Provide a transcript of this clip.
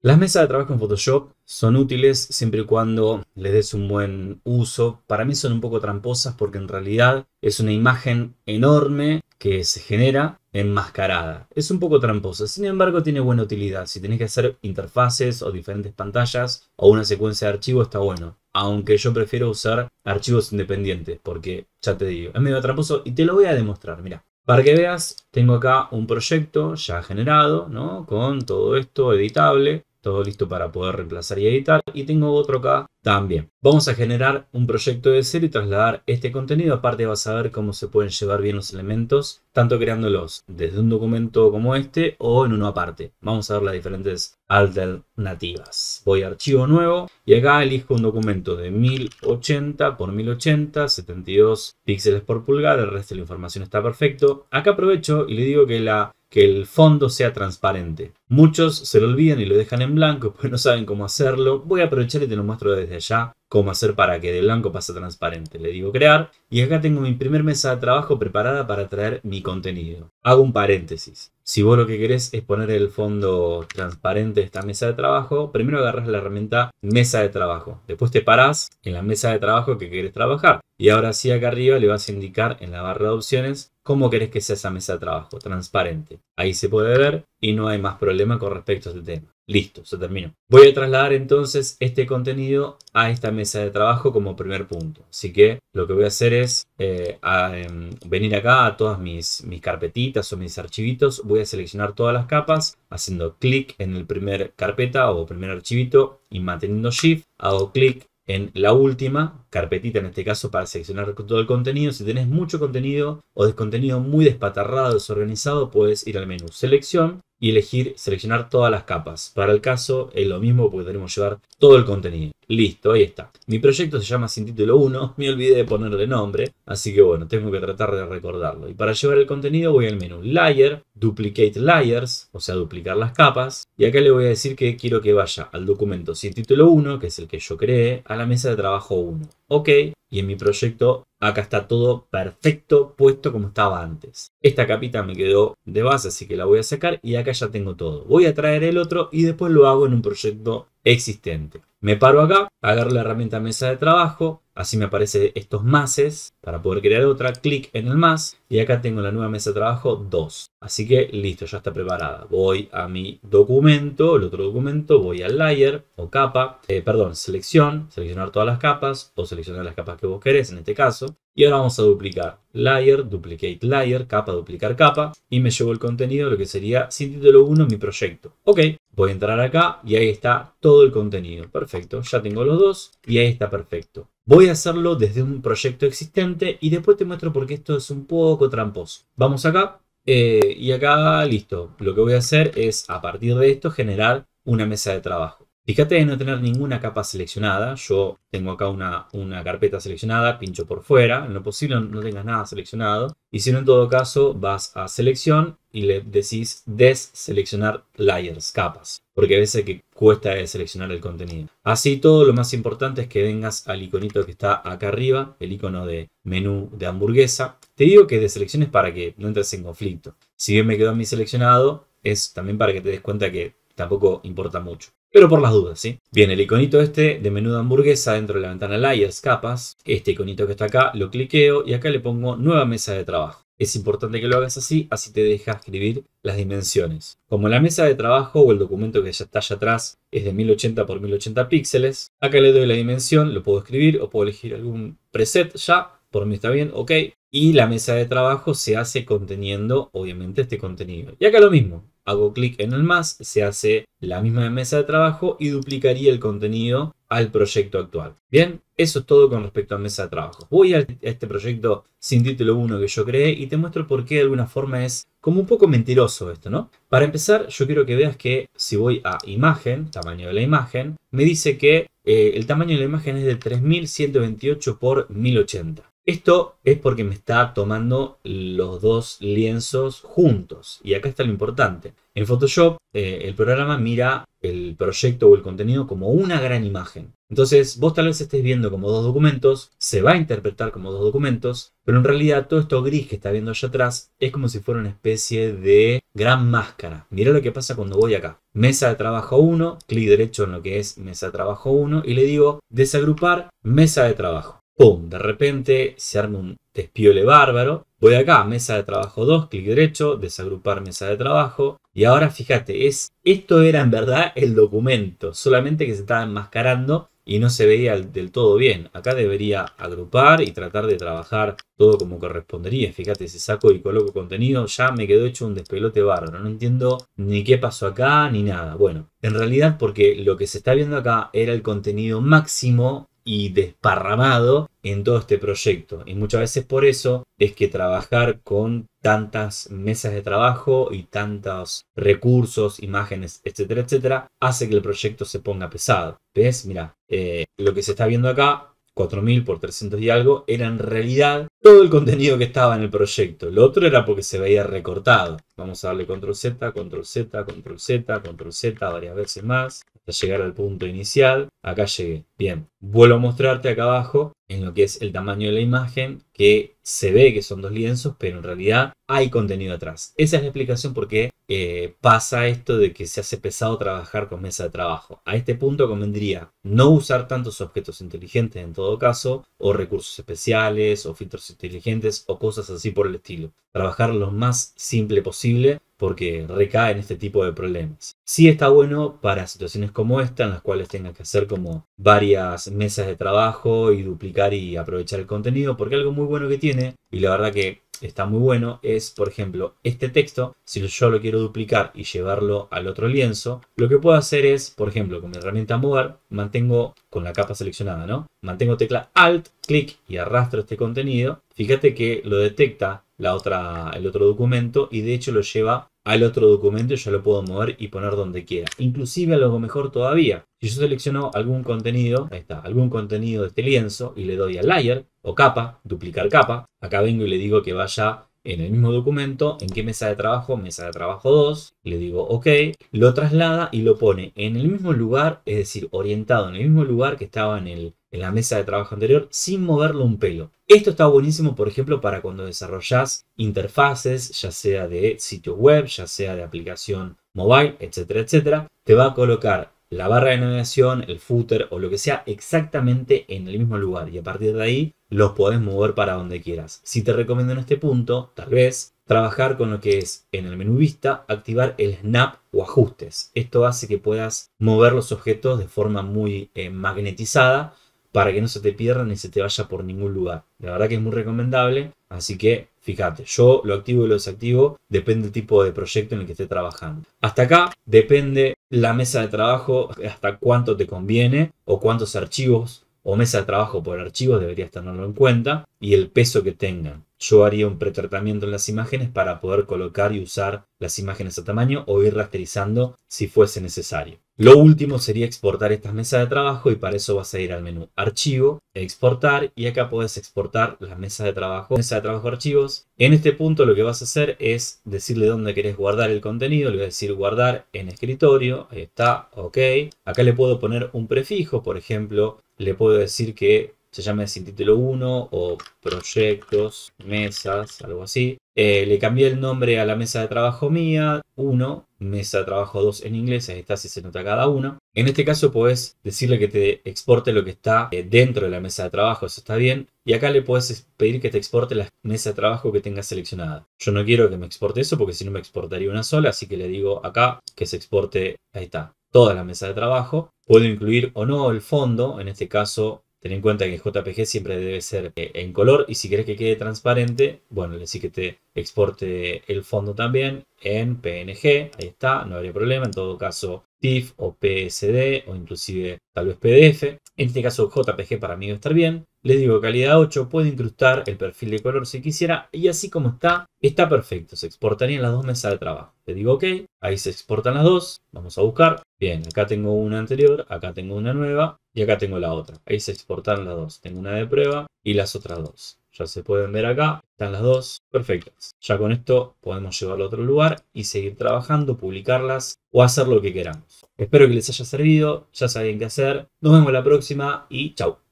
Las mesas de trabajo en Photoshop son útiles siempre y cuando les des un buen uso. Para mí son un poco tramposas porque en realidad es una imagen enorme que se genera enmascarada. Es un poco tramposa, sin embargo tiene buena utilidad. Si tenés que hacer interfaces o diferentes pantallas o una secuencia de archivos está bueno. Aunque yo prefiero usar archivos independientes porque ya te digo, es medio tramposo y te lo voy a demostrar, mira. Para que veas, tengo acá un proyecto ya generado, ¿no? Con todo esto editable todo listo para poder reemplazar y editar. Y tengo otro acá también. Vamos a generar un proyecto de ser y trasladar este contenido. Aparte vas a ver cómo se pueden llevar bien los elementos, tanto creándolos desde un documento como este o en uno aparte. Vamos a ver las diferentes alternativas. Voy a archivo nuevo y acá elijo un documento de 1080 por 1080, 72 píxeles por pulgada. El resto de la información está perfecto. Acá aprovecho y le digo que la que el fondo sea transparente. Muchos se lo olvidan y lo dejan en blanco, pues no saben cómo hacerlo. Voy a aprovechar y te lo muestro desde allá cómo hacer para que de blanco pase transparente. Le digo crear y acá tengo mi primer mesa de trabajo preparada para traer mi contenido. Hago un paréntesis. Si vos lo que querés es poner el fondo transparente de esta mesa de trabajo, primero agarras la herramienta mesa de trabajo. Después te parás en la mesa de trabajo que querés trabajar. Y ahora sí acá arriba le vas a indicar en la barra de opciones cómo querés que sea esa mesa de trabajo, transparente. Ahí se puede ver y no hay más problema con respecto a este tema. Listo, se terminó. Voy a trasladar entonces este contenido a esta mesa de trabajo como primer punto. Así que lo que voy a hacer es eh, em, venir acá a todas mis, mis carpetitas o mis archivitos. Voy a seleccionar todas las capas haciendo clic en el primer carpeta o primer archivito y manteniendo shift. Hago clic en la última carpetita en este caso para seleccionar todo el contenido. Si tenés mucho contenido o descontenido muy despatarrado, desorganizado, puedes ir al menú selección y elegir seleccionar todas las capas. Para el caso es lo mismo porque tenemos que llevar todo el contenido. Listo, ahí está. Mi proyecto se llama Sin Título 1, me olvidé de ponerle nombre, así que bueno, tengo que tratar de recordarlo. Y para llevar el contenido voy al menú Layer, Duplicate Layers, o sea, duplicar las capas. Y acá le voy a decir que quiero que vaya al documento Sin Título 1, que es el que yo creé, a la mesa de trabajo 1 ok, y en mi proyecto acá está todo perfecto, puesto como estaba antes. Esta capita me quedó de base, así que la voy a sacar y acá ya tengo todo. Voy a traer el otro y después lo hago en un proyecto existente. Me paro acá, agarro la herramienta mesa de trabajo, Así me aparecen estos mases para poder crear otra. Clic en el más y acá tengo la nueva mesa de trabajo 2. Así que listo, ya está preparada. Voy a mi documento, el otro documento, voy al layer o capa, eh, perdón, selección, seleccionar todas las capas o seleccionar las capas que vos querés en este caso. Y ahora vamos a duplicar layer, duplicate layer, capa, duplicar capa. Y me llevo el contenido, lo que sería sin título 1 mi proyecto. Ok, voy a entrar acá y ahí está todo el contenido. Perfecto, ya tengo los dos y ahí está perfecto. Voy a hacerlo desde un proyecto existente y después te muestro por qué esto es un poco tramposo. Vamos acá eh, y acá listo. Lo que voy a hacer es a partir de esto generar una mesa de trabajo. Fíjate de no tener ninguna capa seleccionada. Yo tengo acá una, una carpeta seleccionada, pincho por fuera. En lo posible no tengas nada seleccionado. Y si no, en todo caso, vas a selección y le decís deseleccionar layers, capas. Porque a veces que cuesta seleccionar el contenido. Así todo, lo más importante es que vengas al iconito que está acá arriba, el icono de menú de hamburguesa. Te digo que deselecciones para que no entres en conflicto. Si bien me quedó a mí seleccionado, es también para que te des cuenta que tampoco importa mucho. Pero por las dudas, ¿sí? Bien, el iconito este de menú de hamburguesa dentro de la ventana Layers, capas, este iconito que está acá, lo cliqueo y acá le pongo nueva mesa de trabajo. Es importante que lo hagas así, así te deja escribir las dimensiones. Como la mesa de trabajo o el documento que ya está allá atrás es de 1080 x 1080 píxeles, acá le doy la dimensión, lo puedo escribir o puedo elegir algún preset ya, por mí está bien, ok. Y la mesa de trabajo se hace conteniendo, obviamente, este contenido. Y acá lo mismo, hago clic en el más, se hace la misma mesa de trabajo y duplicaría el contenido al proyecto actual. Bien, eso es todo con respecto a mesa de trabajo. Voy a este proyecto sin título 1 que yo creé y te muestro por qué de alguna forma es como un poco mentiroso esto, ¿no? Para empezar, yo quiero que veas que si voy a imagen, tamaño de la imagen, me dice que eh, el tamaño de la imagen es de 3128 por 1080. Esto es porque me está tomando los dos lienzos juntos. Y acá está lo importante. En Photoshop, eh, el programa mira el proyecto o el contenido como una gran imagen. Entonces, vos tal vez estés viendo como dos documentos, se va a interpretar como dos documentos, pero en realidad todo esto gris que está viendo allá atrás es como si fuera una especie de gran máscara. Mirá lo que pasa cuando voy acá. Mesa de trabajo 1, clic derecho en lo que es mesa de trabajo 1 y le digo desagrupar mesa de trabajo. ¡Pum! De repente se arma un despiole bárbaro. Voy acá, mesa de trabajo 2, clic derecho, desagrupar mesa de trabajo. Y ahora fíjate, es, esto era en verdad el documento, solamente que se estaba enmascarando y no se veía del todo bien. Acá debería agrupar y tratar de trabajar todo como correspondería. Fíjate, si saco y coloco contenido, ya me quedó hecho un despelote bárbaro. No entiendo ni qué pasó acá ni nada. Bueno, en realidad porque lo que se está viendo acá era el contenido máximo y desparramado en todo este proyecto. Y muchas veces por eso es que trabajar con tantas mesas de trabajo y tantos recursos, imágenes, etcétera, etcétera, hace que el proyecto se ponga pesado. ¿Ves? Mira, eh, lo que se está viendo acá 4000 por 300 y algo, era en realidad todo el contenido que estaba en el proyecto. Lo otro era porque se veía recortado. Vamos a darle control Z, control Z, control Z, control Z varias veces más llegar al punto inicial. Acá llegué. Bien, vuelvo a mostrarte acá abajo en lo que es el tamaño de la imagen que se ve que son dos lienzos, pero en realidad hay contenido atrás. Esa es la explicación por qué eh, pasa esto de que se hace pesado trabajar con mesa de trabajo. A este punto convendría no usar tantos objetos inteligentes en todo caso, o recursos especiales, o filtros inteligentes, o cosas así por el estilo. Trabajar lo más simple posible porque recae en este tipo de problemas. Sí está bueno para situaciones como esta, en las cuales tenga que hacer como varias mesas de trabajo y duplicar y aprovechar el contenido, porque algo muy bueno que tiene, y la verdad que está muy bueno, es, por ejemplo, este texto, si yo lo quiero duplicar y llevarlo al otro lienzo, lo que puedo hacer es, por ejemplo, con mi herramienta mover, mantengo con la capa seleccionada, ¿no? Mantengo tecla Alt, clic y arrastro este contenido. Fíjate que lo detecta la otra, el otro documento y de hecho lo lleva al otro documento yo lo puedo mover y poner donde quiera. Inclusive a lo mejor todavía. Si yo selecciono algún contenido, ahí está, algún contenido de este lienzo y le doy a layer o capa, duplicar capa, acá vengo y le digo que vaya en el mismo documento, en qué mesa de trabajo, mesa de trabajo 2, le digo OK, lo traslada y lo pone en el mismo lugar, es decir, orientado en el mismo lugar que estaba en el en la mesa de trabajo anterior sin moverlo un pelo. Esto está buenísimo, por ejemplo, para cuando desarrollas interfaces, ya sea de sitio web, ya sea de aplicación mobile, etcétera, etcétera. Te va a colocar la barra de navegación, el footer o lo que sea exactamente en el mismo lugar y a partir de ahí los podés mover para donde quieras. Si te recomiendo en este punto, tal vez, trabajar con lo que es en el menú vista, activar el snap o ajustes. Esto hace que puedas mover los objetos de forma muy eh, magnetizada para que no se te pierda ni se te vaya por ningún lugar. La verdad que es muy recomendable, así que fíjate, yo lo activo y lo desactivo, depende del tipo de proyecto en el que esté trabajando. Hasta acá depende la mesa de trabajo, hasta cuánto te conviene o cuántos archivos o mesa de trabajo por archivos deberías tenerlo en cuenta y el peso que tengan. Yo haría un pretratamiento en las imágenes para poder colocar y usar las imágenes a tamaño o ir rasterizando si fuese necesario. Lo último sería exportar estas mesas de trabajo y para eso vas a ir al menú Archivo, Exportar y acá puedes exportar las mesas de trabajo, mesa de trabajo archivos. En este punto lo que vas a hacer es decirle dónde querés guardar el contenido, le voy a decir guardar en escritorio, ahí está, ok. Acá le puedo poner un prefijo, por ejemplo, le puedo decir que se llame sin título 1 o proyectos, mesas, algo así. Eh, le cambié el nombre a la mesa de trabajo mía, 1, mesa de trabajo 2 en inglés, ahí está si se nota cada uno. En este caso puedes decirle que te exporte lo que está eh, dentro de la mesa de trabajo, eso está bien. Y acá le puedes pedir que te exporte la mesa de trabajo que tengas seleccionada. Yo no quiero que me exporte eso porque si no me exportaría una sola, así que le digo acá que se exporte, ahí está, toda la mesa de trabajo. Puedo incluir o no el fondo, en este caso Ten en cuenta que JPG siempre debe ser eh, en color y si querés que quede transparente, bueno, le decís que te exporte el fondo también en PNG. Ahí está, no habría problema. En todo caso, TIFF o PSD o inclusive tal vez PDF. En este caso JPG para mí va a estar bien. Les digo calidad 8, puede incrustar el perfil de color si quisiera y así como está, está perfecto. Se exportarían las dos mesas de trabajo. Le digo ok, ahí se exportan las dos. Vamos a buscar. Bien, acá tengo una anterior, acá tengo una nueva y acá tengo la otra. Ahí se exportaron las dos. Tengo una de prueba y las otras dos. Ya se pueden ver acá, están las dos perfectas. Ya con esto podemos llevarlo a otro lugar y seguir trabajando, publicarlas o hacer lo que queramos. Espero que les haya servido, ya saben qué hacer. Nos vemos la próxima y chao.